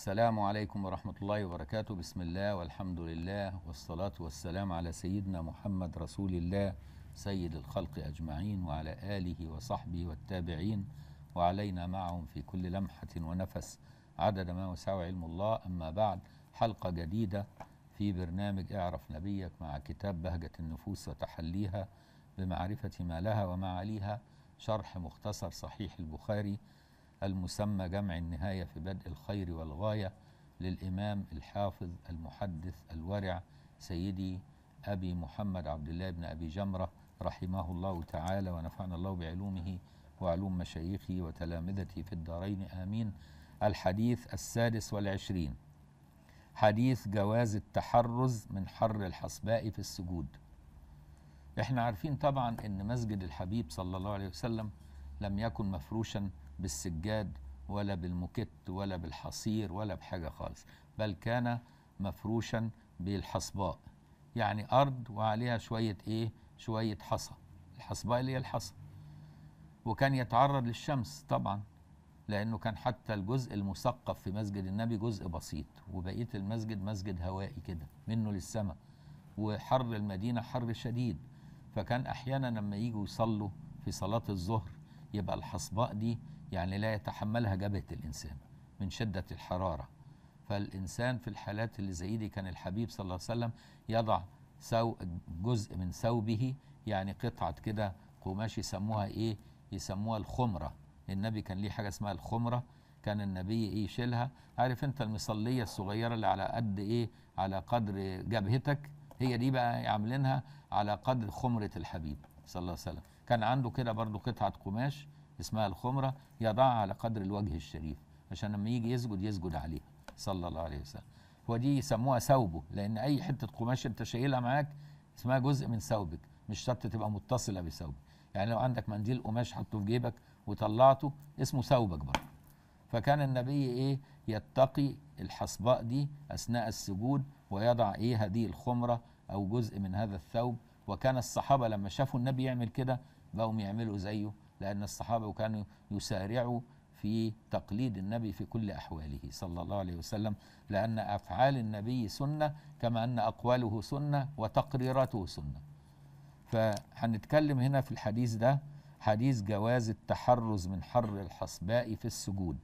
السلام عليكم ورحمة الله وبركاته بسم الله والحمد لله والصلاة والسلام على سيدنا محمد رسول الله سيد الخلق أجمعين وعلى آله وصحبه والتابعين وعلينا معهم في كل لمحة ونفس عدد ما وسع علم الله أما بعد حلقة جديدة في برنامج اعرف نبيك مع كتاب بهجة النفوس وتحليها بمعرفة ما لها ومعاليها شرح مختصر صحيح البخاري المسمى جمع النهاية في بدء الخير والغاية للإمام الحافظ المحدث الورع سيدي أبي محمد عبد الله بن أبي جمرة رحمه الله تعالى ونفعنا الله بعلومه وعلوم مشايخه وتلامذته في الدارين آمين الحديث السادس والعشرين حديث جواز التحرز من حر الحصباء في السجود احنا عارفين طبعا ان مسجد الحبيب صلى الله عليه وسلم لم يكن مفروشا بالسجاد ولا بالموكيت ولا بالحصير ولا بحاجة خالص بل كان مفروشا بالحصباء يعني أرض وعليها شوية إيه شوية حصى الحصباء اللي هي الحصى وكان يتعرض للشمس طبعا لأنه كان حتى الجزء المثقف في مسجد النبي جزء بسيط وبقية المسجد مسجد هوائي كده منه للسماء وحر المدينة حر شديد فكان أحيانا لما يجوا يصلوا في صلاة الظهر يبقى الحصباء دي يعني لا يتحملها جبهة الإنسان من شدة الحرارة فالإنسان في الحالات اللي زي دي كان الحبيب صلى الله عليه وسلم يضع سو جزء من ثوبه يعني قطعة كده قماش يسموها إيه يسموها الخمرة النبي كان ليه حاجة اسمها الخمرة كان النبي ايه يشيلها عارف انت المصليه الصغيره اللي على قد ايه على قدر جبهتك هي دي بقى عاملينها على قدر خمره الحبيب صلى الله عليه وسلم كان عنده كده برضو قطعه قماش اسمها الخمرة يضعها على قدر الوجه الشريف عشان لما يجي يسجد يسجد عليها صلى الله عليه وسلم ودي يسموها ثوبه لأن أي حتة قماش أنت شايلها معاك اسمها جزء من ثوبك مش شرط تبقى متصلة بثوبك يعني لو عندك منديل قماش حطه في جيبك وطلعته اسمه ثوبك برضه فكان النبي ايه يتقي الحصباء دي اثناء السجود ويضع ايه هذه الخمره او جزء من هذا الثوب وكان الصحابه لما شافوا النبي يعمل كده بقوا يعملوا زيه لأن الصحابة كانوا يسارعوا في تقليد النبي في كل أحواله صلى الله عليه وسلم لأن أفعال النبي سنة كما أن أقواله سنة وتقريراته سنة فهنتكلم هنا في الحديث ده حديث جواز التحرز من حر الحصباء في السجود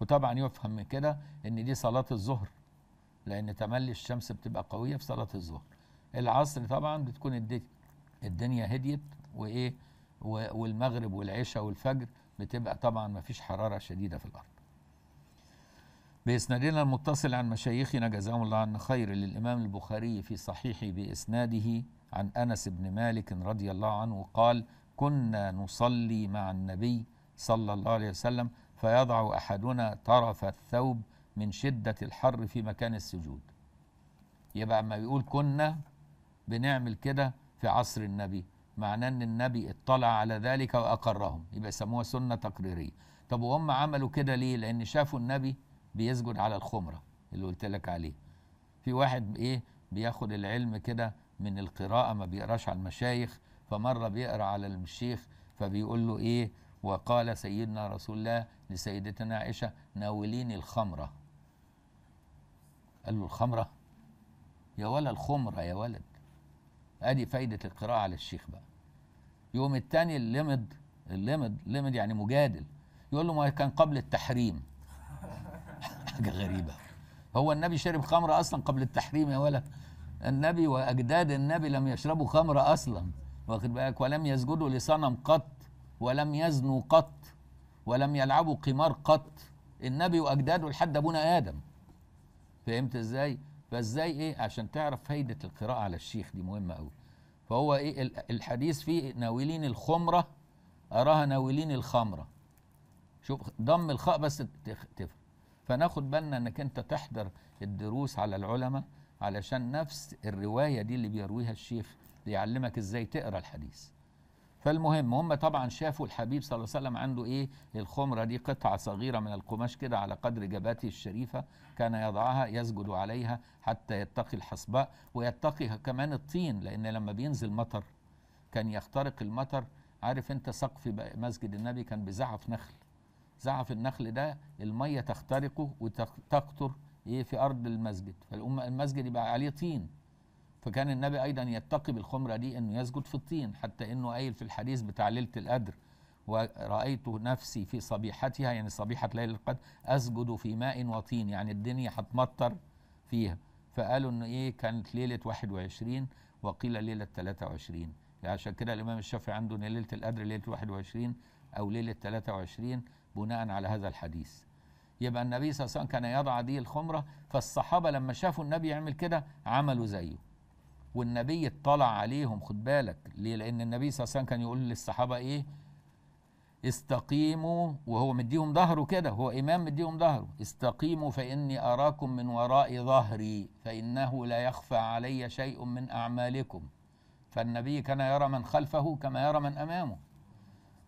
وطبعا يفهم من كده ان دي صلاة الظهر لان تملي الشمس بتبقى قوية في صلاة الظهر العصر طبعا بتكون الدنيا هديت وايه والمغرب والعشاء والفجر بتبقى طبعا ما فيش حرارة شديدة في الأرض بإسنادنا المتصل عن مشايخنا جزاهم الله عنا خير للإمام البخاري في صحيحه بإسناده عن أنس بن مالك رضي الله عنه قال كنا نصلي مع النبي صلى الله عليه وسلم فيضع أحدنا طرف الثوب من شدة الحر في مكان السجود يبقى ما يقول كنا بنعمل كده في عصر النبي معناه ان النبي اطلع على ذلك واقرهم يبقى يسموها سنه تقريريه طب وهم عملوا كده ليه لان شافوا النبي بيسجد على الخمره اللي قلت لك عليه في واحد ايه بياخد العلم كده من القراءه ما بيقراش على المشايخ فمره بيقرا على الشيخ فبيقول له ايه وقال سيدنا رسول الله لسيدتنا عائشه ناوليني الخمره قال له الخمره يا ولا الخمره يا ولد ادي فايده القراءه على الشيخ بقى يوم الثاني الليمد الليمد الليمد يعني مجادل يقول له ما كان قبل التحريم حاجه غريبه هو النبي شرب خمر اصلا قبل التحريم يا ولد النبي واجداد النبي لم يشربوا خمر اصلا واخد بالك ولم يسجدوا لصنم قط ولم يزنوا قط ولم يلعبوا قمار قط النبي واجداده لحد ابونا ادم فهمت ازاي فازاي ايه عشان تعرف فايده القراءه على الشيخ دي مهمه قوي فهو ايه الحديث فيه ناولين الخمره اراها ناولين الخمره شوف ضم الخاء بس تفهم فناخد بالنا انك انت تحضر الدروس على العلماء علشان نفس الروايه دي اللي بيرويها الشيخ بيعلمك ازاي تقرا الحديث فالمهم هم طبعا شافوا الحبيب صلى الله عليه وسلم عنده ايه الخمره دي قطعه صغيره من القماش كده على قدر جبهته الشريفه كان يضعها يسجد عليها حتى يتقي الحصباء ويتقي كمان الطين لان لما بينزل مطر كان يخترق المطر عارف انت سقف مسجد النبي كان بزعف نخل زعف النخل ده الميه تخترقه وتقطر ايه في ارض المسجد فالمسجد المسجد يبقى عليه طين فكان النبي ايضا يتقي بالخمره دي انه يسجد في الطين حتى انه قايل في الحديث بتاع ليله القدر ورأيت نفسي في صبيحتها يعني صبيحة ليلة القدر أسجد في ماء وطين يعني الدنيا هتمطر فيها فقالوا إن إيه كانت ليلة 21 وقيل ليلة 23 يعني عشان كده الإمام الشافعي عنده إن ليلة القدر ليلة 21 أو ليلة 23 بناء على هذا الحديث يبقى النبي صلى الله عليه وسلم كان يضع دي الخمرة فالصحابة لما شافوا النبي يعمل كده عملوا زيه والنبي اطلع عليهم خد بالك ليه لان النبي صلى الله عليه وسلم كان يقول للصحابه ايه استقيموا وهو مديهم ظهره كده هو امام مديهم ظهره استقيموا فاني اراكم من وراء ظهري فانه لا يخفى علي شيء من اعمالكم فالنبي كان يرى من خلفه كما يرى من امامه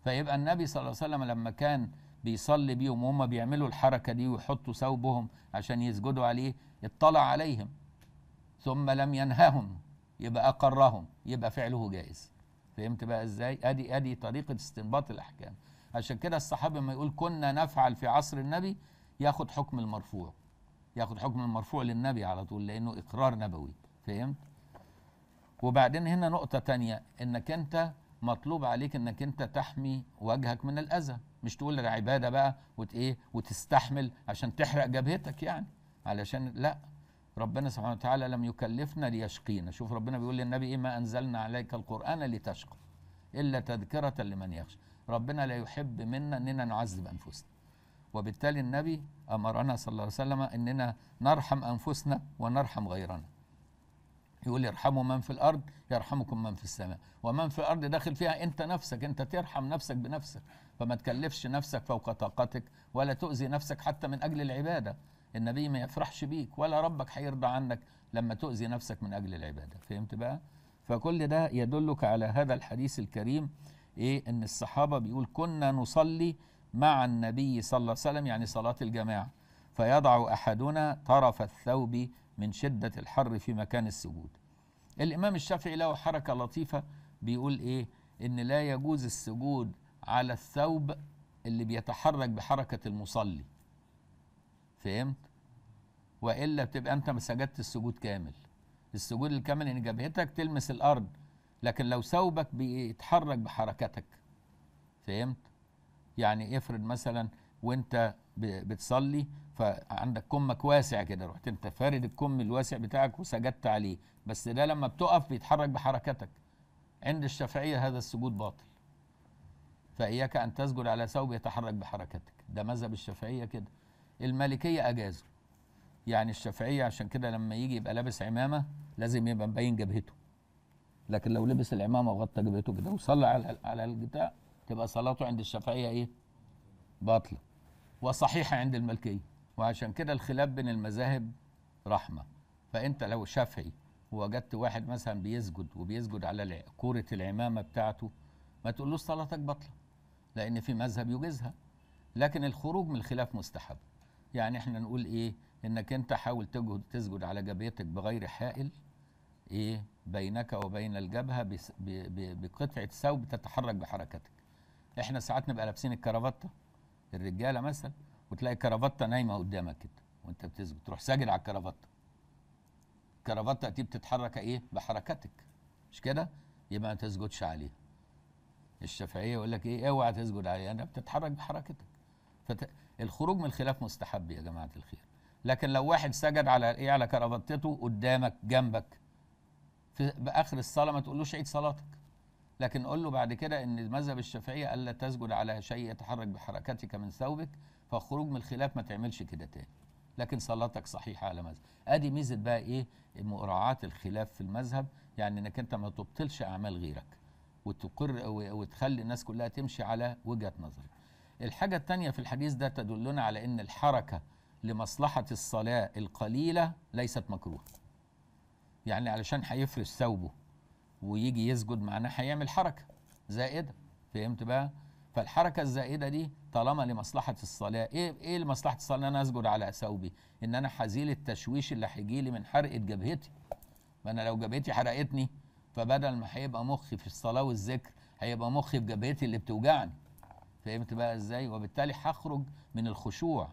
فيبقى النبي صلى الله عليه وسلم لما كان بيصلي بيهم وهم بيعملوا الحركه دي ويحطوا ثوبهم عشان يسجدوا عليه اطلع عليهم ثم لم ينههم يبقى اقرهم يبقى فعله جائز فهمت بقى ازاي ادي ادي طريقه استنباط الاحكام عشان كده الصحابي لما يقول كنا نفعل في عصر النبي ياخد حكم المرفوع ياخد حكم المرفوع للنبي على طول لانه اقرار نبوي فهمت وبعدين هنا نقطه تانية انك انت مطلوب عليك انك انت تحمي وجهك من الاذى مش تقول عباده بقى وت ايه وتستحمل عشان تحرق جبهتك يعني علشان لا ربنا سبحانه وتعالى لم يكلفنا ليشقينا شوف ربنا بيقول للنبي ايه ما انزلنا عليك القران لتشقى الا تذكره لمن يخشى ربنا لا يحب منا اننا نعذب انفسنا وبالتالي النبي امرنا صلى الله عليه وسلم اننا نرحم انفسنا ونرحم غيرنا يقول يرحموا من في الارض يرحمكم من في السماء ومن في الارض داخل فيها انت نفسك انت ترحم نفسك بنفسك فما تكلفش نفسك فوق طاقتك ولا تؤذي نفسك حتى من اجل العباده النبي ما يفرحش بيك ولا ربك هيرضى عنك لما تؤذي نفسك من اجل العباده فهمت بقى فكل ده يدلك على هذا الحديث الكريم ايه ان الصحابه بيقول كنا نصلي مع النبي صلى الله عليه وسلم يعني صلاه الجماعه فيضع احدنا طرف الثوب من شده الحر في مكان السجود الامام الشافعي له حركه لطيفه بيقول ايه ان لا يجوز السجود على الثوب اللي بيتحرك بحركه المصلي فهمت والا بتبقى انت ما سجدت السجود كامل السجود الكامل ان جبهتك تلمس الارض لكن لو ثوبك بيتحرك بحركتك فهمت يعني افرض مثلا وانت بتصلي فعندك كمك واسع كده رحت انت فارد الكم الواسع بتاعك وسجدت عليه بس ده لما بتقف بيتحرك بحركتك عند الشافعيه هذا السجود باطل فاياك ان تسجد على ثوب يتحرك بحركتك ده مذهب الشافعيه كده المالكيه اجازوا يعني الشافعيه عشان كده لما يجي يبقى لابس عمامه لازم يبقى مبين جبهته لكن لو لبس العمامه وغطى جبهته كده وصلى على على البتاع تبقى صلاته عند الشافعيه ايه باطله وصحيحه عند الملكيه وعشان كده الخلاف بين المذاهب رحمه فانت لو شافعي ووجدت واحد مثلا بيسجد وبيسجد على كوره العمامه بتاعته ما تقولوش صلاتك باطله لان في مذهب يجزها لكن الخروج من الخلاف مستحب يعني احنا نقول ايه انك انت حاول تجهد تسجد على جبهتك بغير حائل ايه بينك وبين الجبهه بقطعه ثوب تتحرك بحركتك احنا ساعات نبقى لابسين الكرافته الرجاله مثلا وتلاقي كرافته نايمه قدامك كده وانت بتسجد تروح ساجد على الكرافته الكرافته دي بتتحرك ايه بحركتك مش كده يبقى ما تسجدش عليها الشافعيه يقول لك ايه اوعى تسجد عليها انا يعني بتتحرك بحركتك فالخروج من الخلاف مستحب يا جماعه الخير لكن لو واحد سجد على ايه على كربتته قدامك جنبك في باخر الصلاه ما تقولوش عيد صلاتك لكن قول له بعد كده ان المذهب الشافعيه الا تسجد على شيء يتحرك بحركتك من ثوبك فخروج من الخلاف ما تعملش كده تاني لكن صلاتك صحيحه على مذهب ادي ميزه بقى ايه مراعاه الخلاف في المذهب يعني انك انت ما تبطلش اعمال غيرك وتقر وتخلي الناس كلها تمشي على وجهه نظرك الحاجه الثانيه في الحديث ده تدلنا على ان الحركه لمصلحة الصلاة القليلة ليست مكروهة يعني علشان هيفرش ثوبه ويجي يسجد معناه هيعمل حركة زائدة فهمت بقى؟ فالحركة الزائدة دي طالما لمصلحة الصلاة ايه ايه لمصلحة الصلاة ان انا اسجد على ثوبي ان انا حزيل التشويش اللي هيجي لي من حرقة جبهتي ما انا لو جبهتي حرقتني فبدل ما هيبقى مخي في الصلاة والذكر هيبقى مخي في جبهتي اللي بتوجعني فهمت بقى ازاي وبالتالي هخرج من الخشوع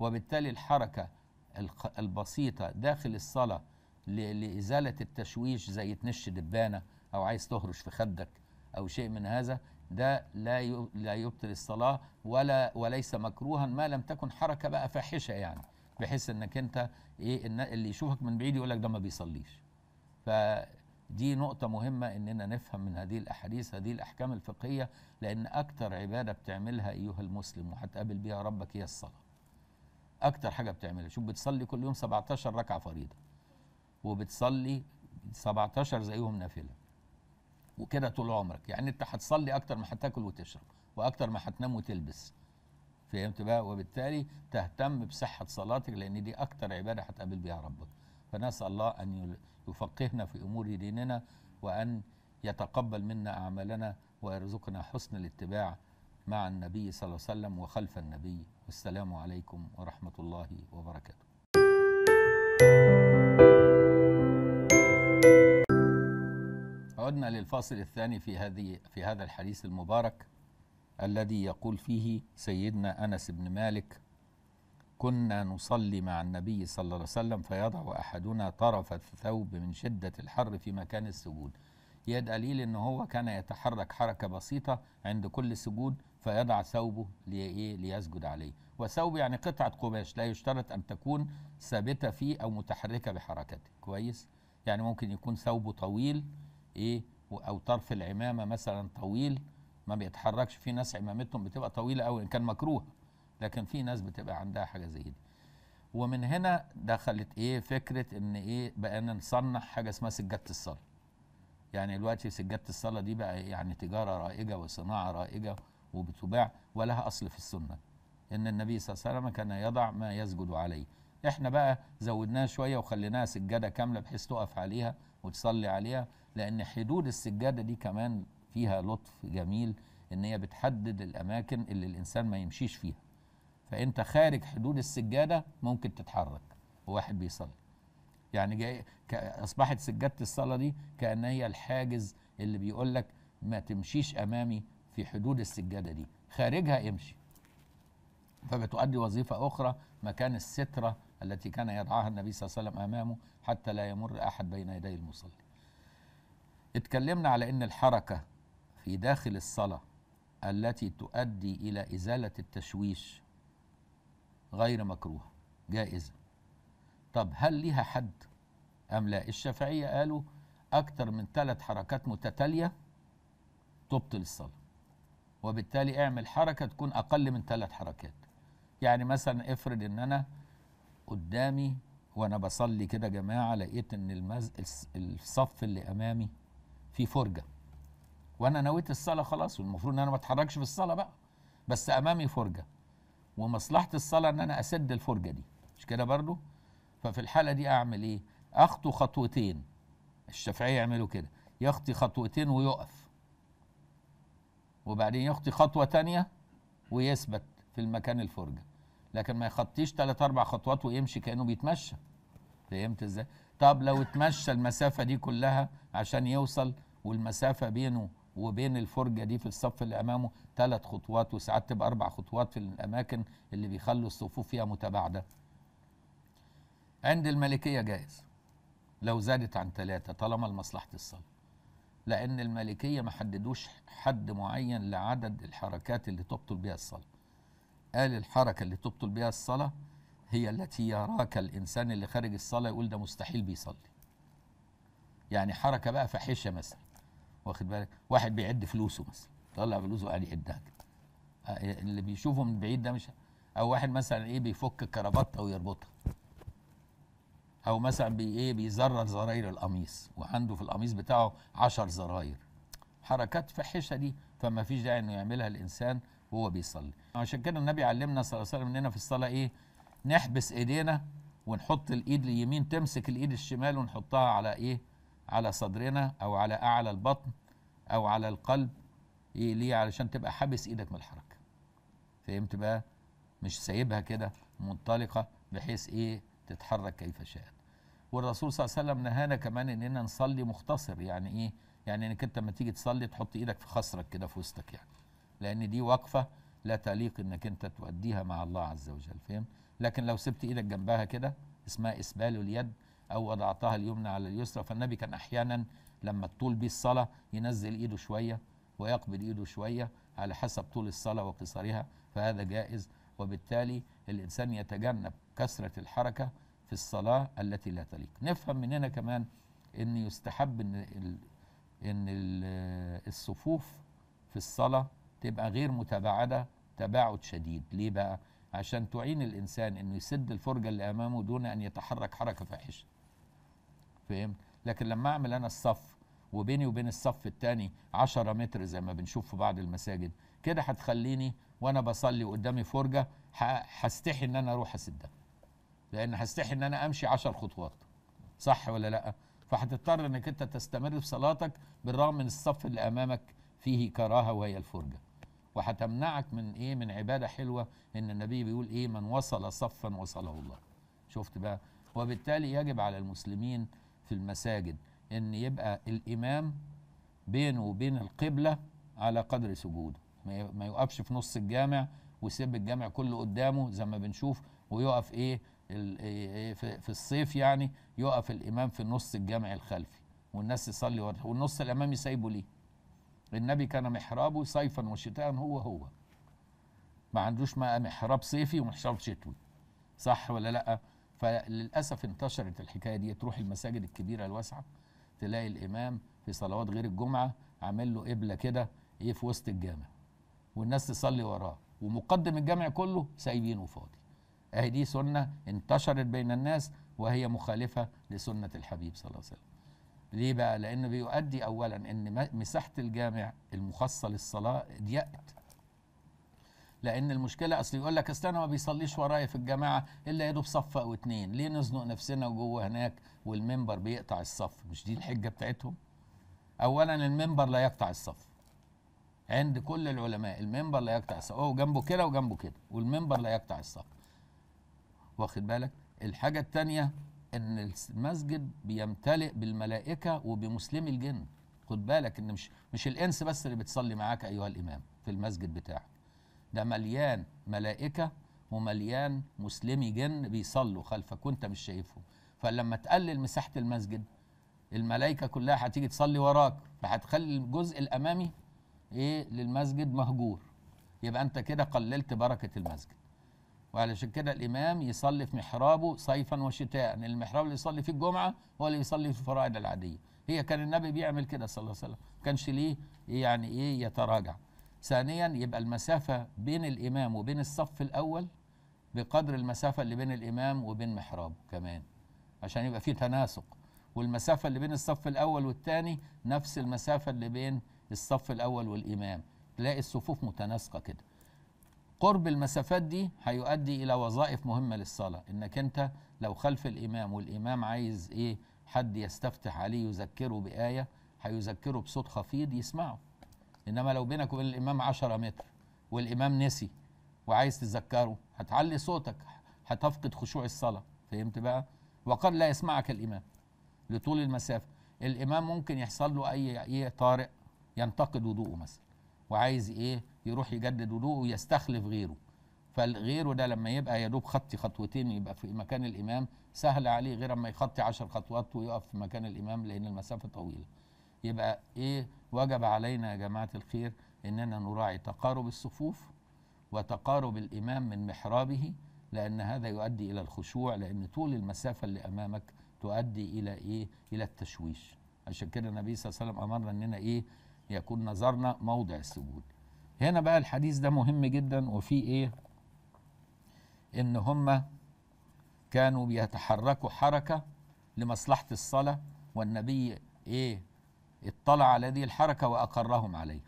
وبالتالي الحركة البسيطة داخل الصلاة لإزالة التشويش زي تنش دبانة أو عايز تهرش في خدك أو شيء من هذا ده لا لا يبطل الصلاة ولا وليس مكروها ما لم تكن حركة بقى فاحشة يعني بحيث انك انت ايه اللي يشوفك من بعيد يقول لك ده ما بيصليش. فدي نقطة مهمة اننا نفهم من هذه الاحاديث هذه الاحكام الفقهية لان أكثر عبادة بتعملها ايها المسلم وهتقابل بيها ربك هي الصلاة. اكتر حاجه بتعملها شوف بتصلي كل يوم 17 ركعه فريضه وبتصلي 17 زيهم نافله وكده طول عمرك يعني انت هتصلي اكتر ما هتاكل وتشرب واكتر ما هتنام وتلبس فهمت بقى وبالتالي تهتم بصحه صلاتك لان دي اكتر عباده هتقابل بيها ربك فنسال الله ان يفقهنا في امور ديننا وان يتقبل منا اعمالنا ويرزقنا حسن الاتباع مع النبي صلى الله عليه وسلم وخلف النبي والسلام عليكم ورحمة الله وبركاته عدنا للفاصل الثاني في هذه في هذا الحديث المبارك الذي يقول فيه سيدنا انس بن مالك كنا نصلي مع النبي صلى الله عليه وسلم فيضع احدنا طرف الثوب من شده الحر في مكان السجود. هي دليل ان هو كان يتحرك حركه بسيطه عند كل سجود فيضع ثوبه لإيه ليسجد عليه وثوب يعني قطعة قماش لا يشترط أن تكون ثابتة فيه أو متحركة بحركته كويس يعني ممكن يكون ثوبه طويل إيه أو طرف العمامة مثلا طويل ما بيتحركش في ناس عمامتهم بتبقى طويلة أوي إن كان مكروه لكن في ناس بتبقى عندها حاجة زي دي ومن هنا دخلت ايه فكره ان ايه بقينا نصنع حاجه اسمها سجاده الصلاه يعني دلوقتي سجاده الصلاه دي بقى يعني تجاره رائجه وصناعه رائجه وبتباع ولها أصل في السنة إن النبي صلى الله عليه وسلم كان يضع ما يسجد عليه إحنا بقى زودناها شوية وخليناها سجادة كاملة بحيث تقف عليها وتصلي عليها لأن حدود السجادة دي كمان فيها لطف جميل إن هي بتحدد الأماكن اللي الإنسان ما يمشيش فيها فأنت خارج حدود السجادة ممكن تتحرك وواحد بيصلي يعني جاي أصبحت سجادة الصلاة دي كأن هي الحاجز اللي بيقول لك ما تمشيش أمامي في حدود السجادة دي خارجها امشي فبتؤدي وظيفة أخرى مكان السترة التي كان يضعها النبي صلى الله عليه وسلم أمامه حتى لا يمر أحد بين يدي المصلي اتكلمنا على أن الحركة في داخل الصلاة التي تؤدي إلى إزالة التشويش غير مكروهة جائزة طب هل لها حد أم لا الشافعية قالوا أكثر من ثلاث حركات متتالية تبطل الصلاة وبالتالي اعمل حركه تكون اقل من ثلاث حركات يعني مثلا افرض ان انا قدامي وانا بصلي كده يا جماعه لقيت ان المز... الصف اللي امامي فيه فرجه وانا نويت الصلاه خلاص والمفروض ان انا ما اتحركش في الصلاه بقى بس امامي فرجه ومصلحه الصلاه ان انا اسد الفرجه دي مش كده برضو ففي الحاله دي اعمل ايه اخطو خطوتين الشافعيه يعملوا كده يخطي خطوتين ويقف وبعدين يخطي خطوه تانية ويثبت في المكان الفرجه لكن ما يخطيش ثلاث اربع خطوات ويمشي كانه بيتمشى فهمت ازاي طب لو اتمشى المسافه دي كلها عشان يوصل والمسافه بينه وبين الفرجه دي في الصف اللي امامه ثلاث خطوات وساعات تبقى اربع خطوات في الاماكن اللي بيخلوا الصفوف فيها متباعده عند الملكيه جائز لو زادت عن ثلاثه طالما لمصلحه الصلاه لأن المالكية ما حددوش حد معين لعدد الحركات اللي تبطل بها الصلاة قال الحركة اللي تبطل بها الصلاة هي التي يراك الإنسان اللي خارج الصلاة يقول ده مستحيل بيصلي يعني حركة بقى فاحشة مثلا واخد بالك واحد بيعد فلوسه مثلا طلع فلوسه وقاعد يعدها كده آه، اللي بيشوفه من بعيد ده مش او واحد مثلا ايه بيفك الكربطه ويربطها او مثلا بي ايه بيزرر زراير القميص وعنده في القميص بتاعه عشر زراير حركات فحشه دي فما فيش داعي انه يعملها الانسان وهو بيصلي عشان كده النبي علمنا صلى الله عليه وسلم اننا في الصلاه ايه نحبس ايدينا ونحط الايد اليمين تمسك الايد الشمال ونحطها على ايه على صدرنا او على اعلى البطن او على القلب إيه ليه علشان تبقى حابس ايدك من الحركه فهمت بقى مش سايبها كده منطلقه بحيث ايه تتحرك كيف شئت والرسول صلى الله عليه وسلم نهانا كمان اننا نصلي مختصر يعني ايه يعني انك انت لما تيجي تصلي تحط ايدك في خصرك كده في وسطك يعني لان دي وقفه لا تليق انك انت تؤديها مع الله عز وجل فهم لكن لو سبت ايدك جنبها كده اسمها اسبال اليد او وضعتها اليمنى على اليسرى فالنبي كان احيانا لما تطول به الصلاه ينزل ايده شويه ويقبل ايده شويه على حسب طول الصلاه وقصرها فهذا جائز وبالتالي الإنسان يتجنب كثرة الحركة في الصلاة التي لا تليق نفهم من هنا كمان أن يستحب أن, إن الصفوف في الصلاة تبقى غير متباعدة تباعد شديد ليه بقى؟ عشان تعين الإنسان أنه يسد الفرجة اللي أمامه دون أن يتحرك حركة فاحشة فهمت؟ لكن لما أعمل أنا الصف وبيني وبين الصف الثاني 10 متر زي ما بنشوف في بعض المساجد كده هتخليني وانا بصلي قدامي فرجه هستحي ان انا اروح اسدها لان هستحي ان انا امشي عشر خطوات صح ولا لا فهتضطر انك انت تستمر في صلاتك بالرغم من الصف اللي امامك فيه كراهه وهي الفرجه وهتمنعك من ايه من عباده حلوه ان النبي بيقول ايه من وصل صفا وصله الله شفت بقى وبالتالي يجب على المسلمين في المساجد ان يبقى الامام بينه وبين القبله على قدر سجوده ما يقفش في نص الجامع ويسيب الجامع كله قدامه زي ما بنشوف ويقف ايه, إيه،, إيه، في الصيف يعني يقف الامام في نص الجامع الخلفي والناس يصلي ورد. والنص الامامي سايبه ليه النبي كان محرابه صيفا وشتاء هو هو ما عندوش ما محراب صيفي ومحراب شتوي صح ولا لا فللاسف انتشرت الحكايه دي تروح المساجد الكبيره الواسعه تلاقي الامام في صلوات غير الجمعه عامل له قبله كده ايه في وسط الجامع والناس تصلي وراه ومقدم الجامع كله سايبينه فاضي اهي دي سنه انتشرت بين الناس وهي مخالفه لسنه الحبيب صلى الله عليه وسلم ليه بقى لانه بيؤدي اولا ان مساحه الجامع المخصصه للصلاه ضيقت لان المشكله اصل يقول لك اصل انا ما بيصليش ورايا في الجماعه الا يا دوب صف او اتنين ليه نزنق نفسنا وجوه هناك والمنبر بيقطع الصف مش دي الحجه بتاعتهم اولا المنبر لا يقطع الصف عند كل العلماء المنبر لا يقطع الساق هو جنبه كده وجنبه كده والمنبر لا يقطع الساق واخد بالك الحاجه الثانيه ان المسجد بيمتلئ بالملائكه وبمسلمي الجن خد بالك ان مش مش الانس بس اللي بتصلي معاك ايها الامام في المسجد بتاعك ده مليان ملائكه ومليان مسلمي جن بيصلوا خلفك وانت مش شايفهم فلما تقلل مساحه المسجد الملائكه كلها هتيجي تصلي وراك فهتخلي الجزء الامامي ايه للمسجد مهجور يبقى انت كده قللت بركه المسجد وعلشان كده الامام يصلي في محرابه صيفا وشتاء المحراب اللي يصلي فيه الجمعه هو اللي يصلي في الفرائض العاديه هي كان النبي بيعمل كده صلى الله عليه وسلم ما كانش ليه يعني ايه يتراجع ثانيا يبقى المسافه بين الامام وبين الصف الاول بقدر المسافه اللي بين الامام وبين محرابه كمان عشان يبقى فيه تناسق والمسافه اللي بين الصف الاول والثاني نفس المسافه اللي بين الصف الاول والامام تلاقي الصفوف متناسقه كده قرب المسافات دي هيؤدي الى وظائف مهمه للصلاه انك انت لو خلف الامام والامام عايز ايه حد يستفتح عليه يذكره بايه هيذكره بصوت خفيض يسمعه انما لو بينك وبين الامام 10 متر والامام نسي وعايز تذكره هتعلي صوتك هتفقد خشوع الصلاه فهمت بقى وقد لا يسمعك الامام لطول المسافه الامام ممكن يحصل له اي ايه طارئ ينتقد وضوءه مثلا وعايز ايه يروح يجدد وضوءه ويستخلف غيره فالغيره ده لما يبقى يا دوب خطي خطوتين يبقى في مكان الامام سهل عليه غير اما يخطي عشر خطوات ويقف في مكان الامام لان المسافه طويله يبقى ايه وجب علينا يا جماعه الخير اننا نراعي تقارب الصفوف وتقارب الامام من محرابه لان هذا يؤدي الى الخشوع لان طول المسافه اللي امامك تؤدي الى ايه الى التشويش عشان كده النبي صلى الله عليه وسلم امرنا اننا ايه يكون نظرنا موضع السجود هنا بقى الحديث ده مهم جدا وفي ايه ان هم كانوا بيتحركوا حركه لمصلحه الصلاه والنبي ايه اطلع على هذه الحركه واقرهم عليها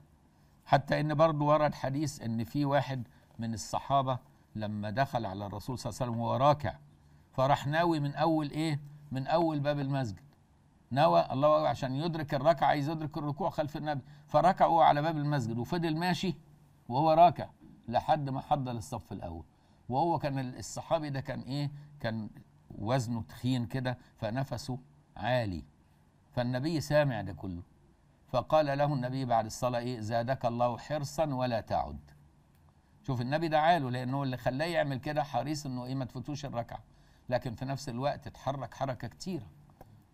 حتى ان برضه ورد حديث ان في واحد من الصحابه لما دخل على الرسول صلى الله عليه وسلم وهو راكع فراح ناوي من اول ايه من اول باب المسجد نوى الله أكبر عشان يدرك الركعة عايز يدرك الركوع خلف النبي فركع وهو على باب المسجد وفضل ماشي وهو راكع لحد ما حضر للصف الأول وهو كان الصحابي ده كان إيه كان وزنه تخين كده فنفسه عالي فالنبي سامع ده كله فقال له النبي بعد الصلاة إيه زادك الله حرصا ولا تعد شوف النبي دعا له لأنه اللي خلاه يعمل كده حريص إنه إيه ما تفوتوش الركعة لكن في نفس الوقت اتحرك حركة كتيرة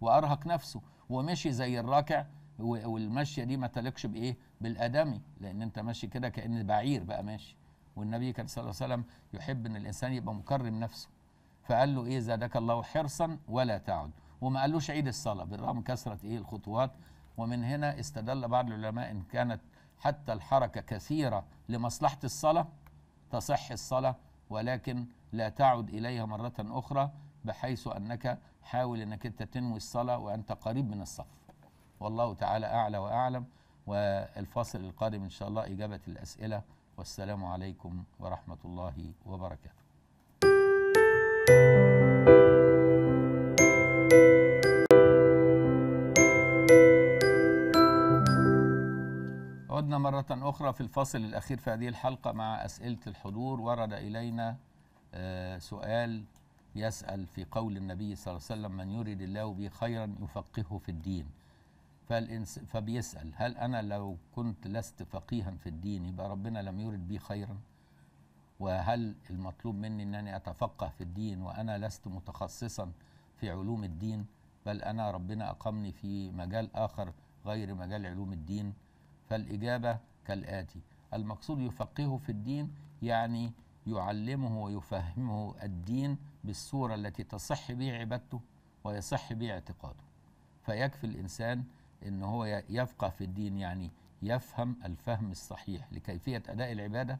وارهق نفسه ومشي زي الراكع والمشيه دي ما تليقش بايه بالادمي لان انت ماشي كده كان بعير بقى ماشي والنبي كان صلى الله عليه وسلم يحب ان الانسان يبقى مكرم نفسه فقال له ايه زادك الله حرصا ولا تعد وما قالوش عيد الصلاه بالرغم كثره ايه الخطوات ومن هنا استدل بعض العلماء ان كانت حتى الحركه كثيره لمصلحه الصلاه تصح الصلاه ولكن لا تعد اليها مره اخرى بحيث أنك حاول أنك أنت تنوي الصلاة وأنت قريب من الصف والله تعالى أعلى وأعلم والفاصل القادم إن شاء الله إجابة الأسئلة والسلام عليكم ورحمة الله وبركاته عدنا مرة أخرى في الفصل الأخير في هذه الحلقة مع أسئلة الحضور ورد إلينا آه، سؤال يسأل في قول النبي صلى الله عليه وسلم من يرد الله به خيرا يفقهه في الدين فالإنس فبيسأل هل أنا لو كنت لست فقيها في الدين يبقى ربنا لم يرد بي خيرا وهل المطلوب مني أنني أتفقه في الدين وأنا لست متخصصا في علوم الدين بل أنا ربنا أقمني في مجال آخر غير مجال علوم الدين فالإجابة كالآتي المقصود يفقهه في الدين يعني يعلمه ويفهمه الدين بالصورة التي تصح به عبادته ويصح به اعتقاده فيكفي الإنسان أن هو يفقه في الدين يعني يفهم الفهم الصحيح لكيفية أداء العبادة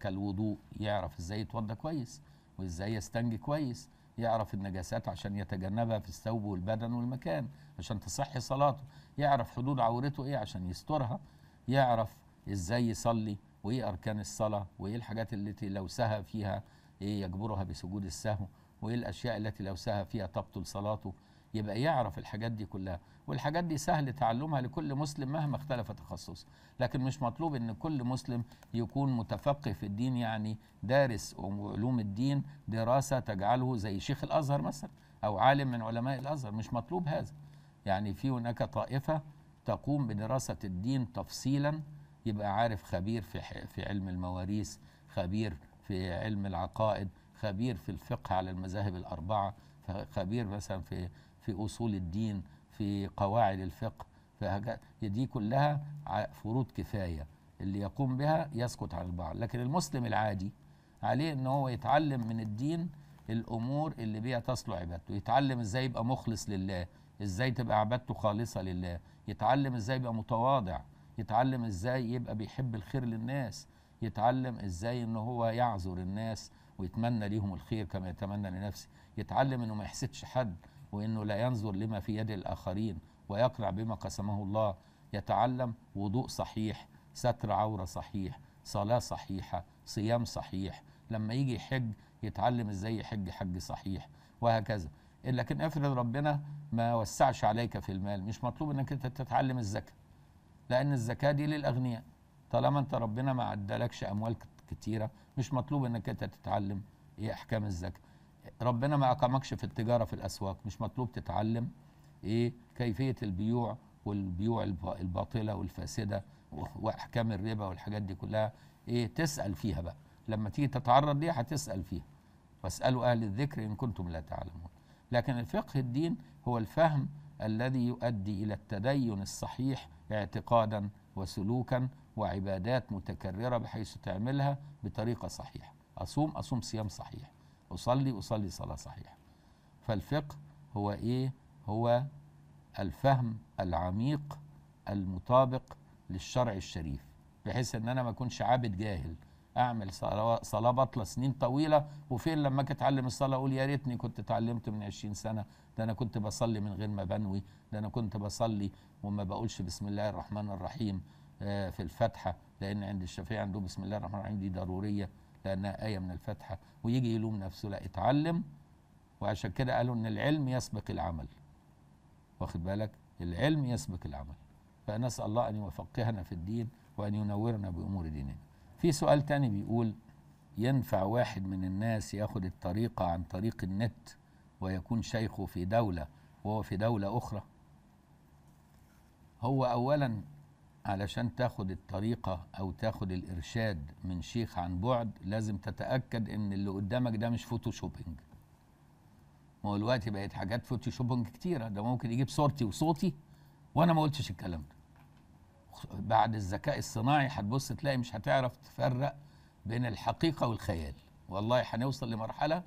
كالوضوء يعرف إزاي يتوضى كويس وإزاي يستنجي كويس يعرف النجاسات عشان يتجنبها في الثوب والبدن والمكان عشان تصحي صلاته يعرف حدود عورته ايه عشان يسترها يعرف ازاي يصلي وايه اركان الصلاه وايه الحاجات التي لو سهى فيها ايه يجبرها بسجود السهو وايه الاشياء التي لو سهى فيها تبطل صلاته يبقى يعرف الحاجات دي كلها والحاجات دي سهل تعلمها لكل مسلم مهما اختلف تخصصه لكن مش مطلوب ان كل مسلم يكون متفقه في الدين يعني دارس علوم الدين دراسة تجعله زي شيخ الأزهر مثلا أو عالم من علماء الأزهر مش مطلوب هذا يعني في هناك طائفة تقوم بدراسة الدين تفصيلا يبقى عارف خبير في, في علم المواريث خبير في علم العقائد خبير في الفقه على المذاهب الأربعة خبير مثلا في في أصول الدين في قواعد الفقه في دي كلها فروض كفاية اللي يقوم بها يسقط عن البعض لكن المسلم العادي عليه ان هو يتعلم من الدين الامور اللي بيها تصلح عبادته يتعلم ازاي يبقى مخلص لله ازاي تبقى عبادته خالصه لله يتعلم ازاي يبقى متواضع يتعلم ازاي يبقى بيحب الخير للناس يتعلم ازاي ان هو يعذر الناس ويتمنى ليهم الخير كما يتمنى لنفسه يتعلم انه ما يحسدش حد وانه لا ينظر لما في يد الاخرين ويقرع بما قسمه الله يتعلم وضوء صحيح ستر عوره صحيح صلاه صحيحه صيام صحيح لما يجي يحج يتعلم ازاي يحج حج صحيح وهكذا لكن افرض ربنا ما وسعش عليك في المال مش مطلوب انك انت تتعلم الزكاه لان الزكاه دي للاغنياء طالما انت ربنا ما عدلكش اموال كتيره مش مطلوب انك انت تتعلم ايه احكام الزكاه ربنا ما اقامكش في التجاره في الاسواق مش مطلوب تتعلم ايه كيفيه البيوع والبيوع الباطله والفاسده واحكام الربا والحاجات دي كلها ايه تسال فيها بقى لما تيجي تتعرض ليها هتسال فيها واسالوا اهل الذكر ان كنتم لا تعلمون لكن الفقه الدين هو الفهم الذي يؤدي الى التدين الصحيح اعتقادا وسلوكا وعبادات متكررة بحيث تعملها بطريقة صحيحة أصوم أصوم صيام صحيح أصلي أصلي صلاة صحيحة فالفقه هو إيه هو الفهم العميق المطابق للشرع الشريف بحيث ان انا ما اكونش عابد جاهل اعمل صلاه بطله سنين طويله وفين لما اجي اتعلم الصلاه اقول يا ريتني كنت اتعلمت من 20 سنه ده انا كنت بصلي من غير ما بنوي ده انا كنت بصلي وما بقولش بسم الله الرحمن الرحيم آه، في الفاتحه لان عند الشافعي عنده بسم الله الرحمن الرحيم دي ضروريه لانها ايه من الفاتحه ويجي يلوم نفسه لا اتعلم وعشان كده قالوا ان العلم يسبق العمل واخد بالك العلم يسبق العمل فنسال الله ان يفقهنا في الدين وان ينورنا بامور ديننا في سؤال تاني بيقول ينفع واحد من الناس ياخد الطريقه عن طريق النت ويكون شيخه في دوله وهو في دوله اخرى هو اولا علشان تاخد الطريقة أو تاخد الإرشاد من شيخ عن بعد لازم تتأكد إن اللي قدامك ده مش فوتوشوبينج ما هو دلوقتي بقت حاجات فوتوشوبينج كتيرة ده ممكن يجيب صورتي وصوتي وأنا ما قلتش الكلام ده بعد الذكاء الصناعي هتبص تلاقي مش هتعرف تفرق بين الحقيقة والخيال والله هنوصل لمرحلة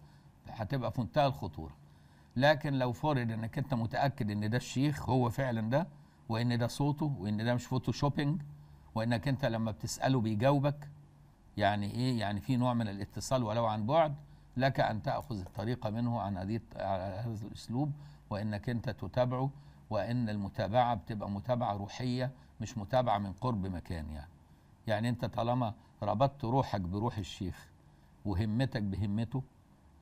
هتبقى في منتهى الخطورة لكن لو فرض انك انت متأكد ان ده الشيخ هو فعلا ده وان ده صوته وان ده مش فوتوشوبينج وانك انت لما بتساله بيجاوبك يعني ايه يعني في نوع من الاتصال ولو عن بعد لك ان تاخذ الطريقه منه عن هذه هذا الاسلوب وانك انت تتابعه وان المتابعه بتبقى متابعه روحيه مش متابعه من قرب مكان يعني يعني انت طالما ربطت روحك بروح الشيخ وهمتك بهمته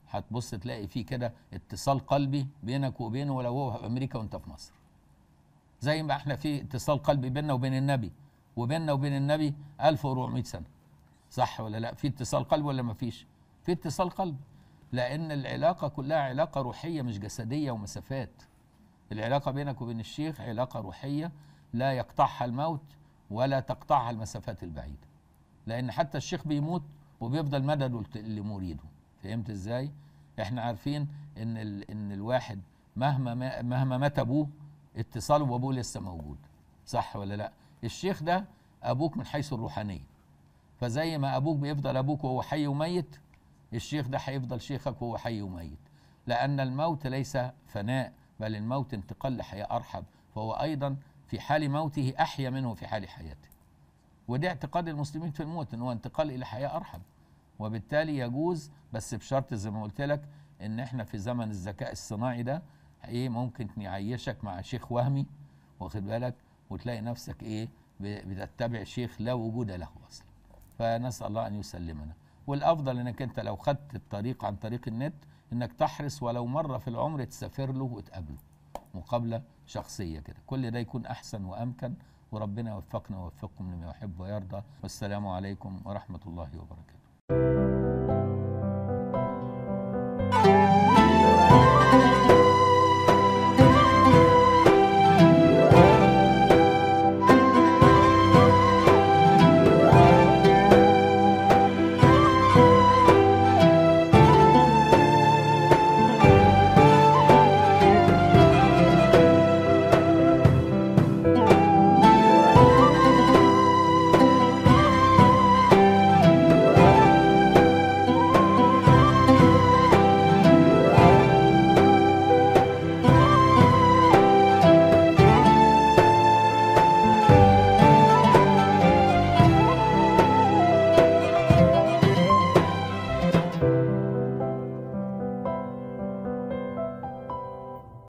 هتبص تلاقي فيه كده اتصال قلبي بينك وبينه ولو هو في امريكا وانت في مصر زي ما احنا في اتصال قلبي بيننا وبين النبي وبيننا وبين النبي 1400 سنه صح ولا لا في اتصال قلب ولا ما فيش في اتصال قلب لان العلاقه كلها علاقه روحيه مش جسديه ومسافات العلاقه بينك وبين الشيخ علاقه روحيه لا يقطعها الموت ولا تقطعها المسافات البعيده لان حتى الشيخ بيموت وبيفضل مدده لمريده فهمت ازاي احنا عارفين ان ال ان الواحد مهما ما مهما مات ابوه اتصال وابوه لسه موجود صح ولا لا الشيخ ده ابوك من حيث الروحانيه فزي ما ابوك بيفضل ابوك وهو حي وميت الشيخ ده هيفضل شيخك وهو حي وميت لان الموت ليس فناء بل الموت انتقال لحياه ارحب فهو ايضا في حال موته احيا منه في حال حياته وده اعتقاد المسلمين في الموت ان هو انتقال الى حياه ارحب وبالتالي يجوز بس بشرط زي ما قلت لك ان احنا في زمن الذكاء الصناعي ده ايه ممكن يعيشك مع شيخ وهمي واخد بالك وتلاقي نفسك ايه بتتبع شيخ لا وجود له اصلا فنسال الله ان يسلمنا والافضل انك انت لو خدت الطريق عن طريق النت انك تحرص ولو مره في العمر تسافر له وتقابله مقابله شخصيه كده كل ده يكون احسن وامكن وربنا يوفقنا ويوفقكم لما يحب ويرضى والسلام عليكم ورحمه الله وبركاته